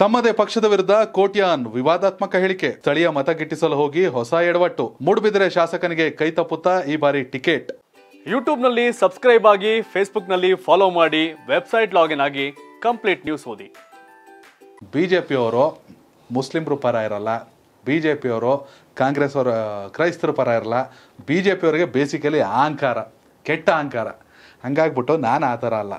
ತಮ್ಮದೇ ಪಕ್ಷದ ವಿರುದ್ಧ ಕೋಟ್ಯಾನ್ ವಿವಾದಾತ್ಮಕ ಹೇಳಿಕೆ ಸ್ಥಳೀಯ ಮತ ಗಿಟ್ಟಿಸಲು ಹೋಗಿ ಹೊಸ ಎಡವಟ್ಟು ಮೂಡುಬಿದಿರೆ ಶಾಸಕನಿಗೆ ಕೈ ತಪ್ಪುತ್ತಾ ಈ ಬಾರಿ ಟಿಕೆಟ್ ಯೂಟ್ಯೂಬ್ನಲ್ಲಿ ಸಬ್ಸ್ಕ್ರೈಬ್ ಆಗಿ ಫೇಸ್ಬುಕ್ನಲ್ಲಿ ಫಾಲೋ ಮಾಡಿ ವೆಬ್ಸೈಟ್ ಲಾಗಿನ್ ಆಗಿ ಕಂಪ್ಲೀಟ್ ನ್ಯೂಸ್ ಓದಿ ಬಿಜೆಪಿಯವರು ಮುಸ್ಲಿಮರು ಪರ ಇರಲ್ಲ ಬಿಜೆಪಿಯವರು ಕಾಂಗ್ರೆಸ್ ಅವರು ಕ್ರೈಸ್ತರ ಪರ ಇರಲ್ಲ ಬಿಜೆಪಿಯವರಿಗೆ ಬೇಸಿಕಲಿ ಅಹಂಕಾರ ಕೆಟ್ಟ ಅಹಂಕಾರ ಹಂಗಾಗ್ಬಿಟ್ಟು ನಾನು ಆ ಥರ ಅಲ್ಲ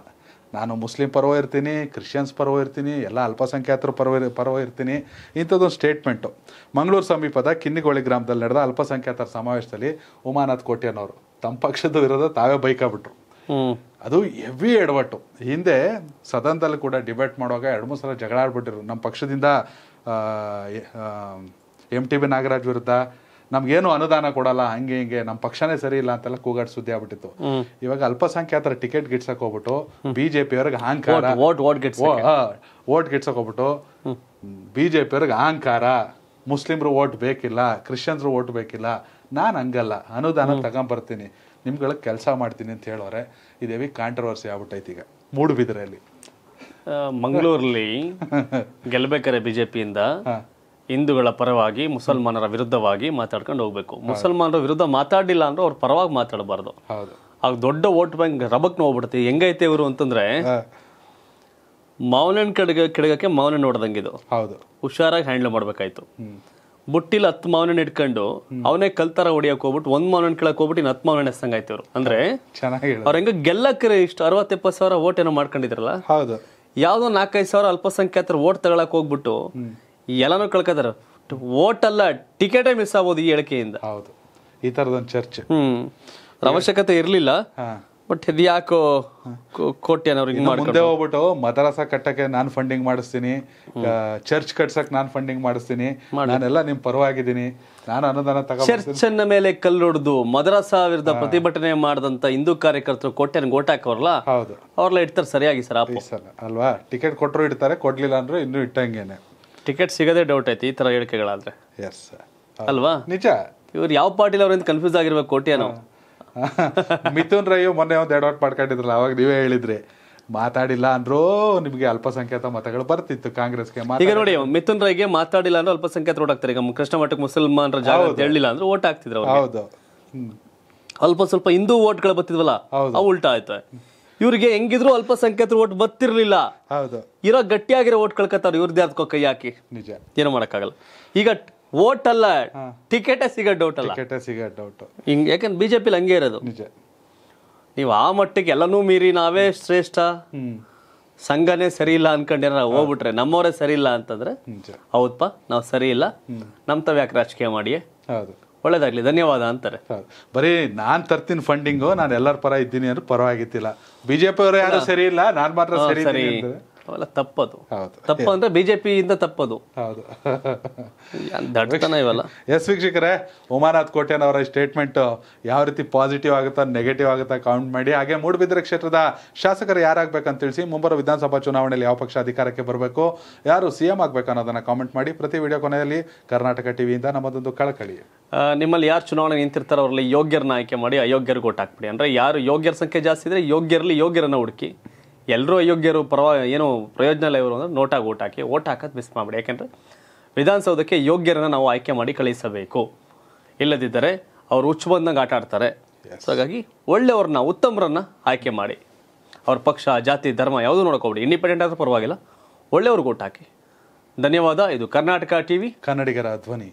ನಾನು ಮುಸ್ಲಿಂ ಪರ್ವ ಇರ್ತೀನಿ ಕ್ರಿಶ್ಚಿಯನ್ಸ್ ಪರವ ಇರ್ತೀನಿ ಎಲ್ಲ ಅಲ್ಪಸಂಖ್ಯಾತರ ಪರವ ಪರವ ಇರ್ತೀನಿ ಇಂಥದ್ದೊಂದು ಸ್ಟೇಟ್ಮೆಂಟು ಮಂಗಳೂರು ಸಮೀಪದ ಕಿನ್ನಿಗೋಳಿ ಗ್ರಾಮದಲ್ಲಿ ನಡೆದ ಅಲ್ಪಸಂಖ್ಯಾತರ ಸಮಾವೇಶದಲ್ಲಿ ಉಮಾನಾಥ್ ಕೋಟ್ಯನವರು ತಮ್ಮ ಪಕ್ಷದ ವಿರೋಧ ತಾವೇ ಬೈಕಾಬಿಟ್ರು ಅದು ಹೆವಿ ಎಡವಟ್ಟು ಹಿಂದೆ ಸದನದಲ್ಲಿ ಕೂಡ ಡಿಬೇಟ್ ಮಾಡುವಾಗ ಎರಡು ಮೂರು ಸಲ ಜಗಳ ನಮ್ಮ ಪಕ್ಷದಿಂದ ಎಂ ಟಿ ಬಿ ನಾಗರಾಜ್ ವಿರುದ್ಧ ನಮ್ಗೇನು ಅನುದಾನ ಕೊಡಲ್ಲ ಹಂಗೆ ಹಿಂಗೆ ನಮ್ಮ ಪಕ್ಷನೇ ಸರಿ ಇಲ್ಲ ಅಂತೆಲ್ಲ ಕೂಗಾಡ್ ಸುದ್ದಿ ಆಗ್ಬಿಟ್ಟಿತ್ತು ಇವಾಗ ಅಲ್ಪಸಂಖ್ಯಾತರ ಟಿಕೆಟ್ ಗಿಟ್ಸಕ್ ಹೋಗ್ಬಿಟ್ಟು ಬಿಜೆಪಿ ಅವ್ರಿಗೆ ಅಹಂಕಾರ ಓಟ್ ಗಿಟ್ಸಕ್ ಹೋಗ್ಬಿಟ್ಟು ಬಿಜೆಪಿ ಅವ್ರಿಗೆ ಅಹಂಕಾರ ಮುಸ್ಲಿಮ್ರು ಓಟ್ ಬೇಕಿಲ್ಲ ಕ್ರಿಶ್ಚಿಯನ್ಸ್ರು ಓಟ್ ಬೇಕಿಲ್ಲ ನಾನು ಹಂಗಲ್ಲ ಅನುದಾನ ತಗೊಂಬರ್ತೀನಿ ನಿಮ್ಗಳ ಕೆಲಸ ಮಾಡ್ತೀನಿ ಅಂತ ಹೇಳೋರೆ ಇದೇವಿ ಕಾಂಟ್ರವರ್ಸಿ ಆಗ್ಬಿಟ್ಟೈತಿ ಈಗ ಮೂಡುಬಿದ್ರೆಯಲ್ಲಿ ಮಂಗಳೂರಲ್ಲಿ ಗೆಲ್ಬೇಕಾರೆ ಬಿಜೆಪಿಯಿಂದ ಹಿಂದೂಗಳ ಪರವಾಗಿ ಮುಸಲ್ಮಾನರ ವಿರುದ್ಧವಾಗಿ ಮಾತಾಡ್ಕೊಂಡು ಹೋಗ್ಬೇಕು ಮುಸಲ್ಮಾನರ ವಿರುದ್ಧ ಮಾತಾಡಿಲ್ಲ ಅಂದ್ರೆ ಅವ್ರ ಪರವಾಗಿ ಮಾತಾಡಬಾರ್ದು ಆಗ ದೊಡ್ಡ ವೋಟ್ ಬ್ಯಾಂಕ್ ರಬಕ್ ನೋಡ್ಬಿಡುತ್ತೆ ಹೆಂಗೈತೆ ಇವರು ಅಂತಂದ್ರೆ ಮೌನ ಕೆಡಗ ಕೆಡಗಕ್ಕೆ ಮಾವನ ನೋಡ್ದಂಗಿದು ಇದು ಹುಷಾರಾಗಿ ಹ್ಯಾಂಡಲ್ ಮಾಡ್ಬೇಕಾಯ್ತು ಬುಟ್ಟಿಲ್ ಹತ್ತು ಮಾವನ ಇಟ್ಕೊಂಡು ಅವನೇ ಕಲ್ತಾರ ಹೊಡಿಯಕ್ ಹೋಗ್ಬಿಟ್ಟು ಒಂದ್ ಮಾವನ ಕೆಳಕ್ ಹೋಗ್ಬಿಟ್ಟು ಇನ್ನ ಹತ್ತು ಮಾವನ ಇವರು ಅಂದ್ರೆ ಅವ್ರ ಹೆಂಗ ಗೆಲ್ಲಕ್ಕೆ ಇಷ್ಟು ಅರವತ್ ಎಪ್ಪತ್ ಸಾವಿರ ಓಟ್ ಏನೋ ಮಾಡ್ಕೊಂಡಿದ್ರಲ್ಲ ಯಾವ್ದೋ ನಾಲ್ಕೈದು ಸಾವಿರ ಅಲ್ಪಸಂಖ್ಯಾತರ ಓಟ್ ತಗೊಳಕ್ ಹೋಗ್ಬಿಟ್ಟು ಎಲ್ಲನೂ ಕಳ್ಕದಾರ ವೋಟ್ ಅಲ್ಲ ಟಿಕೆಟೇ ಮಿಸ್ ಆಗ್ಬೋದು ಈ ಹೇಳಿಕೆಯಿಂದ ಹೌದು ಈ ತರದೊಂದು ಚರ್ಚ್ ಹ್ಮ್ ಅವಶ್ಯಕತೆ ಇರ್ಲಿಲ್ಲ ಬಟ್ ಇದು ಯಾಕೋ ಕೋಟ್ಯಾನ ಅವ್ರಿಗೆ ಮುಂದೆ ಹೋಗ್ಬಿಟ್ಟು ಮದರಸ ಕಟ್ಟಕ್ಕೆ ನಾನು ಫಂಡಿಂಗ್ ಮಾಡಿಸ್ತೀನಿ ಚರ್ಚ್ ಕಟ್ಸಕ್ ನಾನು ಫಂಡಿಂಗ್ ಮಾಡಿಸ್ತೀನಿ ನಾನೆಲ್ಲ ನಿಮ್ ಪರವಾಗಿದ್ದೀನಿ ನಾನು ಅನುದಾನ ಚರ್ಚ್ ಅನ್ನ ಮೇಲೆ ಕಲ್ಲೊಡ್ದು ಮದರಸ ವಿರುದ್ಧ ಪ್ರತಿಭಟನೆ ಮಾಡಿದಂತ ಹಿಂದೂ ಕಾರ್ಯಕರ್ತರು ಗೋಟ್ ಹಾಕೋರ್ಲ ಹೌದು ಅವ್ರಲ್ಲ ಇಡ್ತಾರೆ ಸರಿಯಾಗಿ ಸರ್ ಅಲ್ವಾ ಟಿಕೆಟ್ ಕೊಟ್ಟರು ಇಡ್ತಾರೆ ಕೊಡ್ಲಿಲ್ಲ ಅಂದ್ರೆ ಇನ್ನು ಇಟ್ಟಂಗೇನೆ ಟಿಕೆಟ್ ಸಿಗದೆ ಡೌಟ್ ಐತಿ ಈ ತರ ಹೇಳಿಕೆಗಳಾದ್ರೆ ಅಲ್ವಾ ನಿಜ ಇವ್ರು ಯಾವ ಪಾರ್ಟಿಲಿ ಅವ್ರಿಂದ ಕನ್ಫ್ಯೂಸ್ ಆಗಿರ್ಬೇಕು ನಾವು ಮಿಥುನ್ ರೈ ಮೊನ್ನೆ ಒಂದು ಎರಡು ಮಾಡ್ಕೊಂಡಿದ್ರಲ್ಲ ಅವಾಗ ನೀವೇ ಹೇಳಿದ್ರಿ ಮಾತಾಡಿಲ್ಲ ಅಂದ್ರೂ ನಿಮಗೆ ಅಲ್ಪಸಂಖ್ಯಾತ ಮತಗಳು ಬರ್ತಿತ್ತು ಕಾಂಗ್ರೆಸ್ಗೆ ಈಗ ನೋಡಿ ಮಿಥುನ್ ರೈಗೆ ಮಾತಾಡಿಲ್ಲ ಅಂದ್ರೆ ಅಲ್ಪಸಂಖ್ಯಾತ ಓಟ್ ಆಗ್ತಾರೆ ಈಗ ಕೃಷ್ಣ ಮಠಕ್ಕೆ ಮುಸಲ್ಮಾನರ ಜಾಗ ಹೇಳಿಲ್ಲ ಅಂದ್ರೆ ಓಟ್ ಆಗ್ತಿದ್ರು ಹೌದು ಅಲ್ಪ ಸ್ವಲ್ಪ ಹಿಂದೂ ಓಟ್ಗಳು ಬರ್ತಿದ್ವಲ್ಲ ಅವು ಉಲ್ಟಾ ಆಯ್ತು ಇವರಿಗೆ ಹೆಂಗಿದ್ರು ಅಲ್ಪಸಂಖ್ಯಾತರು ಓಟ್ ಬರ್ತಿರ್ಲಿಲ್ಲ ಹೌದು ಇರೋ ಗಟ್ಟಿಯಾಗಿರೋ ಓಟ್ ಕಳ್ಕೊತಾರ ಇವ್ರದ್ದೇ ಅದಕ್ಕೋ ಕೈ ಹಾಕಿ ನಿಜ ಏನು ಮಾಡೋಕ್ಕಾಗಲ್ಲ ಈಗ ಓಟ್ ಅಲ್ಲ ಟಿಕೆಟ್ ಸಿಗೋ ಡೌಟ್ ಅಲ್ಲ ಟಿಕೆಟ್ ಸಿಗ ಡೌಟ್ ಹಿಂಗ್ ಯಾಕಂದ್ರೆ ಬಿಜೆಪಿ ಹಂಗೆ ಇರೋದು ನಿಜ ನೀವು ಆ ಮಟ್ಟಿಗೆ ಎಲ್ಲನೂ ಮೀರಿ ನಾವೇ ಶ್ರೇಷ್ಠ ಸಂಘನೇ ಸರಿ ಇಲ್ಲ ಅನ್ಕೊಂಡೇನ ಹೋಗ್ಬಿಟ್ರೆ ನಮ್ಮವರೇ ಸರಿ ಇಲ್ಲ ಅಂತಂದ್ರೆ ಹೌದಪ್ಪ ನಾವು ಸರಿ ಇಲ್ಲ ನಮ್ ರಾಜಕೀಯ ಮಾಡಿಯೇ ಹೌದು ಒಳ್ಳೇದಾಗ್ಲಿ ಧನ್ಯವಾದ ಅಂತಾರೆ ಬರೀ ನಾನು ತರ್ತೀನಿ ಫಂಡಿಂಗು ನಾನು ಎಲ್ಲರ ಪರ ಇದ್ದೀನಿ ಅಂದ್ರೆ ಪರವಾಗಿತ್ತಿಲ್ಲ ಅವರು ಯಾರು ಸರಿ ಇಲ್ಲ ನಾನು ಮಾತ್ರ ಸರಿ ಅವೆಲ್ಲ ತಪ್ಪದು ತಪ್ಪು ಅಂದ್ರೆ ಬಿಜೆಪಿಯಿಂದ ತಪ್ಪದು ಹೌದು ಎಸ್ ವೀಕ್ಷಕರೇ ಉಮಾನಾಥ್ ಅವರ ಸ್ಟೇಟ್ಮೆಂಟ್ ಯಾವ ರೀತಿ ಪಾಸಿಟಿವ್ ಆಗುತ್ತಾ ನೆಗೆಟಿವ್ ಆಗುತ್ತಾ ಕೌಂಟ್ ಮಾಡಿ ಹಾಗೆ ಮೂಡುಬಿದ್ರೆ ಕ್ಷೇತ್ರದ ಶಾಸಕರು ಅಂತ ತಿಳಿಸಿ ಮುಂಬರುವ ವಿಧಾನಸಭಾ ಚುನಾವಣೆಯಲ್ಲಿ ಯಾವ ಪಕ್ಷ ಅಧಿಕಾರಕ್ಕೆ ಬರಬೇಕು ಯಾರು ಸಿ ಎಂ ಆಗಬೇಕು ಅನ್ನೋದನ್ನ ಕಾಮೆಂಟ್ ಮಾಡಿ ಪ್ರತಿ ವಿಡಿಯೋ ಕೊನೆಯಲ್ಲಿ ಕರ್ನಾಟಕ ಟಿವಿಯಿಂದ ನಮ್ಮದೊಂದು ಕಳಕಳಿ ನಿಮ್ಮಲ್ಲಿ ಯಾರು ಚುನಾವಣೆ ನಿಂತಿರ್ತಾರೋ ಅವರಲ್ಲಿ ಯೋಗ್ಯರನ್ನ ಆಯ್ಕೆ ಮಾಡಿ ಅಯೋಗ್ಯರಿಗೆ ಓಟ್ ಹಾಕ್ಬಿಡಿ ಅಂದ್ರೆ ಯಾರು ಯೋಗ್ಯರ ಸಂಖ್ಯೆ ಜಾಸ್ತಿ ಇದ್ರೆ ಯೋಗ್ಯರಲ್ಲಿ ಯೋಗ್ಯರನ್ನ ಹುಡುಕಿ ಎಲ್ಲರೂ ಅಯೋಗ್ಯರು ಪರವಾಗಿ ಏನು ಪ್ರಯೋಜನ ಇಲ್ಲ ಇವರು ಅಂದರೆ ನೋಟಾಗಿ ಓಟ್ ಹಾಕಿ ಓಟ್ ಹಾಕೋದು ಮಿಸ್ ಮಾಡಬೇಡಿ ಯಾಕೆಂದರೆ ವಿಧಾನಸೌಧಕ್ಕೆ ಯೋಗ್ಯರನ್ನು ನಾವು ಆಯ್ಕೆ ಮಾಡಿ ಕಳಿಸಬೇಕು ಇಲ್ಲದಿದ್ದರೆ ಅವರು ಹುಚ್ಚು ಬಂದಂಗೆ ಆಟ ಆಡ್ತಾರೆ ಸೊ ಹಾಗಾಗಿ ಒಳ್ಳೆಯವ್ರನ್ನ ಉತ್ತಮರನ್ನು ಆಯ್ಕೆ ಮಾಡಿ ಅವ್ರ ಪಕ್ಷ ಜಾತಿ ಧರ್ಮ ಯಾವುದೂ ನೋಡ್ಕೋಬೇಡಿ ಇಂಡಿಪೆಂಡೆಂಟ್ ಆದರೂ ಪರವಾಗಿಲ್ಲ ಒಳ್ಳೆಯವ್ರಿಗೆ ಓಟ್ ಹಾಕಿ ಧನ್ಯವಾದ ಇದು ಕರ್ನಾಟಕ ವಿ ಕನ್ನಡಿಗರ ಧ್ವನಿ